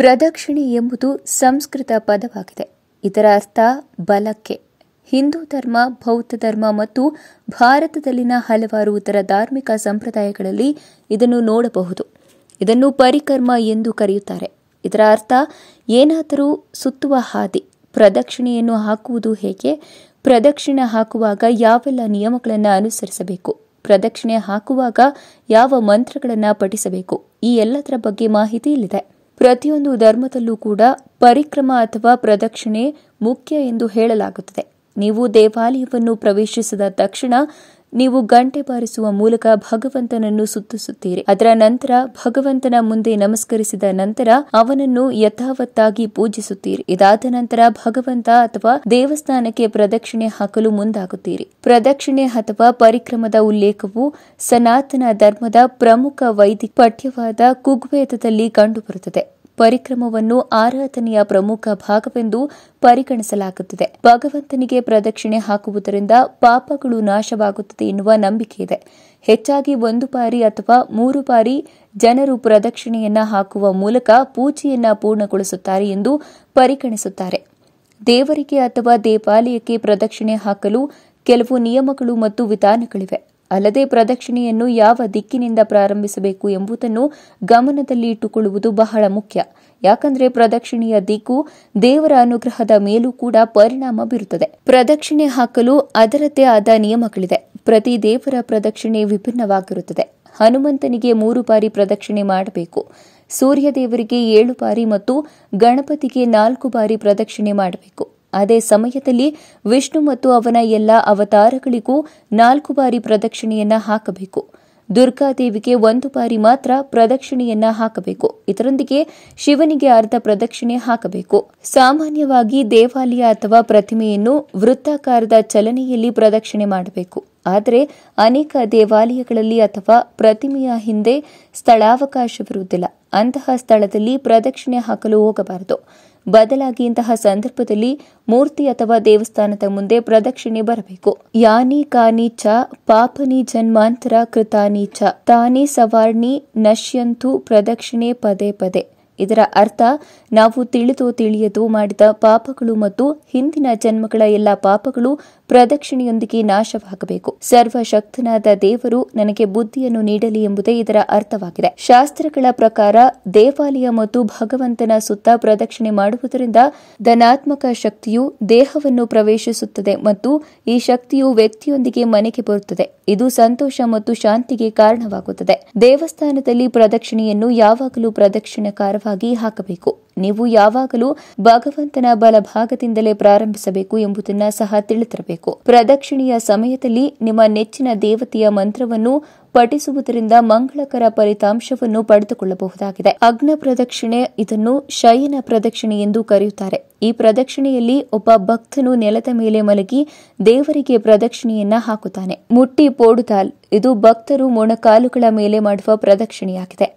ಪ್ರದಕ್ಷಿಣೆ ಎಂಬುದು ಸಂಸ್ಕೃತ ಪದವಾಗಿದೆ ಇದರ ಅರ್ಥ ಬಲಕ್ಕೆ ಹಿಂದೂ ಧರ್ಮ ಬೌದ್ಧ ಧರ್ಮ ಮತ್ತು ಭಾರತದಲ್ಲಿನ ಹಲವಾರು ಇತರ ಧಾರ್ಮಿಕ ಸಂಪ್ರದಾಯಗಳಲ್ಲಿ ಇದನ್ನು ನೋಡಬಹುದು ಇದನ್ನು ಪರಿಕರ್ಮ ಎಂದು ಕರೆಯುತ್ತಾರೆ ಇದರ ಅರ್ಥ ಏನಾದರೂ ಸುತ್ತುವ ಹಾದಿ ಪ್ರದಕ್ಷಿಣೆಯನ್ನು ಹಾಕುವುದು ಹೇಗೆ ಪ್ರದಕ್ಷಿಣೆ ಹಾಕುವಾಗ ಯಾವೆಲ್ಲ ನಿಯಮಗಳನ್ನು ಅನುಸರಿಸಬೇಕು ಪ್ರದಕ್ಷಿಣೆ ಹಾಕುವಾಗ ಯಾವ ಮಂತ್ರಗಳನ್ನು ಪಠಿಸಬೇಕು ಈ ಎಲ್ಲದರ ಬಗ್ಗೆ ಮಾಹಿತಿ ಇಲ್ಲಿದೆ ಪ್ರತಿಯೊಂದು ಧರ್ಮದಲ್ಲೂ ಕೂಡ ಪರಿಕ್ರಮ ಅಥವಾ ಪ್ರದಕ್ಷಿಣೆ ಮುಖ್ಯ ಎಂದು ಹೇಳಲಾಗುತ್ತದೆ ನೀವು ದೇವಾಲಯವನ್ನು ಪ್ರವೇಶಿಸಿದ ತಕ್ಷಣ ನೀವು ಗಂಟೆ ಬಾರಿಸುವ ಮೂಲಕ ಭಗವಂತನನ್ನು ಸುತ್ತಿಸುತ್ತೀರಿ ಅದರ ನಂತರ ಭಗವಂತನ ಮುಂದೆ ನಮಸ್ಕರಿಸಿದ ನಂತರ ಅವನನ್ನು ಯಥಾವತ್ತಾಗಿ ಪೂಜಿಸುತ್ತೀರಿ ಇದಾದ ನಂತರ ಭಗವಂತ ಅಥವಾ ದೇವಸ್ಥಾನಕ್ಕೆ ಪ್ರದಕ್ಷಿಣೆ ಹಾಕಲು ಮುಂದಾಗುತ್ತೀರಿ ಪ್ರದಕ್ಷಿಣೆ ಅಥವಾ ಪರಿಕ್ರಮದ ಉಲ್ಲೇಖವು ಸನಾತನ ಧರ್ಮದ ಪ್ರಮುಖ ವೈದಿಕ ಪಠ್ಯವಾದ ಕುಗ್ವೇದದಲ್ಲಿ ಕಂಡುಬರುತ್ತದೆ ಪರಿಕ್ರಮವನ್ನು ಆರಾಧನೆಯ ಪ್ರಮುಖ ಭಾಗವೆಂದು ಪರಿಗಣಿಸಲಾಗುತ್ತದೆ ಭಗವಂತನಿಗೆ ಪ್ರದಕ್ಷಿಣೆ ಹಾಕುವುದರಿಂದ ಪಾಪಗಳು ನಾಶವಾಗುತ್ತದೆ ಎನ್ನುವ ನಂಬಿಕೆ ಇದೆ ಹೆಚ್ಚಾಗಿ ಒಂದು ಬಾರಿ ಅಥವಾ ಮೂರು ಬಾರಿ ಜನರು ಪ್ರದಕ್ಷಿಣೆಯನ್ನ ಹಾಕುವ ಮೂಲಕ ಪೂಜೆಯನ್ನ ಪೂರ್ಣಗೊಳಿಸುತ್ತಾರೆ ಎಂದು ಪರಿಗಣಿಸುತ್ತಾರೆ ದೇವರಿಗೆ ಅಥವಾ ದೇವಾಲಯಕ್ಕೆ ಪ್ರದಕ್ಷಿಣೆ ಹಾಕಲು ಕೆಲವು ನಿಯಮಗಳು ಮತ್ತು ವಿಧಾನಗಳಿವೆ ಅಲ್ಲದೆ ಪ್ರದಕ್ಷಿಣೆಯನ್ನು ಯಾವ ದಿಕ್ಕಿನಿಂದ ಪ್ರಾರಂಭಿಸಬೇಕು ಎಂಬುದನ್ನು ಗಮನದಲ್ಲಿ ಇಟ್ಟುಕೊಳ್ಳುವುದು ಬಹಳ ಮುಖ್ಯ ಯಾಕಂದ್ರೆ ಪ್ರದಕ್ಷಿಣೆಯ ದಿಕ್ಕು ದೇವರ ಅನುಗ್ರಹದ ಮೇಲೂ ಕೂಡ ಪರಿಣಾಮ ಬೀರುತ್ತದೆ ಪ್ರದಕ್ಷಿಣೆ ಹಾಕಲು ಅದರದೇ ಆದ ನಿಯಮಗಳಿದೆ ಪ್ರತಿ ದೇವರ ಪ್ರದಕ್ಷಿಣೆ ವಿಭಿನ್ನವಾಗಿರುತ್ತದೆ ಹನುಮಂತನಿಗೆ ಮೂರು ಬಾರಿ ಪ್ರದಕ್ಷಿಣೆ ಮಾಡಬೇಕು ಸೂರ್ಯ ದೇವರಿಗೆ ಏಳು ಬಾರಿ ಮತ್ತು ಗಣಪತಿಗೆ ನಾಲ್ಕು ಬಾರಿ ಪ್ರದಕ್ಷಿಣೆ ಮಾಡಬೇಕು ಅದೇ ಸಮಯದಲ್ಲಿ ವಿಷ್ಣು ಮತ್ತು ಅವನ ಎಲ್ಲ ಅವತಾರಗಳಿಗೂ ನಾಲ್ಕು ಬಾರಿ ಪ್ರದಕ್ಷಿಣೆಯನ್ನ ಹಾಕಬೇಕು ದುರ್ಗಾದೇವಿಗೆ ಒಂದು ಬಾರಿ ಮಾತ್ರ ಪ್ರದಕ್ಷಿಣೆಯನ್ನ ಹಾಕಬೇಕು ಇದರೊಂದಿಗೆ ಶಿವನಿಗೆ ಅರ್ಧ ಪ್ರದಕ್ಷಿಣೆ ಹಾಕಬೇಕು ಸಾಮಾನ್ಯವಾಗಿ ದೇವಾಲಯ ಅಥವಾ ಪ್ರತಿಮೆಯನ್ನು ವೃತ್ತಾಕಾರದ ಚಲನೆಯಲ್ಲಿ ಪ್ರದಕ್ಷಿಣೆ ಮಾಡಬೇಕು ಆದರೆ ಅನೇಕ ದೇವಾಲಯಗಳಲ್ಲಿ ಅಥವಾ ಪ್ರತಿಮೆಯ ಹಿಂದೆ ಸ್ಥಳಾವಕಾಶವಿರುವುದಿಲ್ಲ ಅಂತಹ ಸ್ಥಳದಲ್ಲಿ ಪ್ರದಕ್ಷಿಣೆ ಹಾಕಲು ಹೋಗಬಾರದು ಬದಲಾಗಿ ಇಂತಹ ಸಂದರ್ಭದಲ್ಲಿ ಮೂರ್ತಿ ಅಥವಾ ದೇವಸ್ಥಾನದ ಮುಂದೆ ಪ್ರದಕ್ಷಿಣೆ ಬರಬೇಕು ಯಾನಿ ಕಾನಿ ಚ ಪಾಪನಿ ಜನ್ಮಾಂತರ ಕೃತಾನಿ ಚ ತಾನಿ ಸವಾರ್ಣಿ ನಶ್ಯಂತು ಪ್ರದಕ್ಷಿಣೆ ಪದೇ ಪದೇ ಇದರ ಅರ್ಥ ನಾವು ತಿಳಿದು ತಿಳಿಯದು ಮಾಡಿದ ಪಾಪಗಳು ಮತ್ತು ಹಿಂದಿನ ಜನ್ಮಗಳ ಎಲ್ಲ ಪಾಪಗಳು ಪ್ರದಕ್ಷಿಣೆಯೊಂದಿಗೆ ನಾಶವಾಗಬೇಕು ಸರ್ವಶಕ್ತನಾದ ದೇವರು ನನಗೆ ಬುದ್ಧಿಯನ್ನು ನೀಡಲಿ ಎಂಬುದೇ ಇದರ ಅರ್ಥವಾಗಿದೆ ಶಾಸ್ತ್ರಗಳ ಪ್ರಕಾರ ದೇವಾಲಯ ಮತ್ತು ಭಗವಂತನ ಸುತ್ತ ಪ್ರದಕ್ಷಿಣೆ ಮಾಡುವುದರಿಂದ ಧನಾತ್ಮಕ ಶಕ್ತಿಯು ದೇಹವನ್ನು ಪ್ರವೇಶಿಸುತ್ತದೆ ಮತ್ತು ಈ ಶಕ್ತಿಯು ವ್ಯಕ್ತಿಯೊಂದಿಗೆ ಮನೆಗೆ ಬರುತ್ತದೆ ಇದು ಸಂತೋಷ ಮತ್ತು ಶಾಂತಿಗೆ ಕಾರಣವಾಗುತ್ತದೆ ದೇವಸ್ಥಾನದಲ್ಲಿ ಪ್ರದಕ್ಷಿಣೆಯನ್ನು ಯಾವಾಗಲೂ ಪ್ರದಕ್ಷಿಣಾಕಾರವಾಗಿ ಹಾಕಬೇಕು ನೀವು ಯಾವಾಗಲೂ ಭಗವಂತನ ಬಲಭಾಗದಿಂದಲೇ ಪ್ರಾರಂಭಿಸಬೇಕು ಎಂಬುದನ್ನು ಸಹ ತಿಳಿದಿರಬೇಕು ಪ್ರದಕ್ಷಿಣೆಯ ಸಮಯದಲ್ಲಿ ನಿಮ್ಮ ನೆಚ್ಚಿನ ದೇವತೆಯ ಮಂತ್ರವನ್ನು ಪಠಿಸುವುದರಿಂದ ಮಂಗಳಕರ ಫಲಿತಾಂಶವನ್ನು ಪಡೆದುಕೊಳ್ಳಬಹುದಾಗಿದೆ ಅಗ್ನ ಪ್ರದಕ್ಷಿಣೆ ಇದನ್ನು ಶಯನ ಪ್ರದಕ್ಷಿಣೆ ಎಂದು ಕರೆಯುತ್ತಾರೆ ಈ ಪ್ರದಕ್ಷಿಣೆಯಲ್ಲಿ ಒಬ್ಬ ಭಕ್ತನು ನೆಲದ ಮೇಲೆ ಮಲಗಿ ದೇವರಿಗೆ ಪ್ರದಕ್ಷಿಣೆಯನ್ನ ಹಾಕುತ್ತಾನೆ ಮುಟ್ಟಿ ಪೋಡುತಾಲ್ ಇದು ಭಕ್ತರು ಮೊಣಕಾಲುಗಳ ಮೇಲೆ ಮಾಡುವ ಪ್ರದಕ್ಷಿಣೆಯಾಗಿದೆ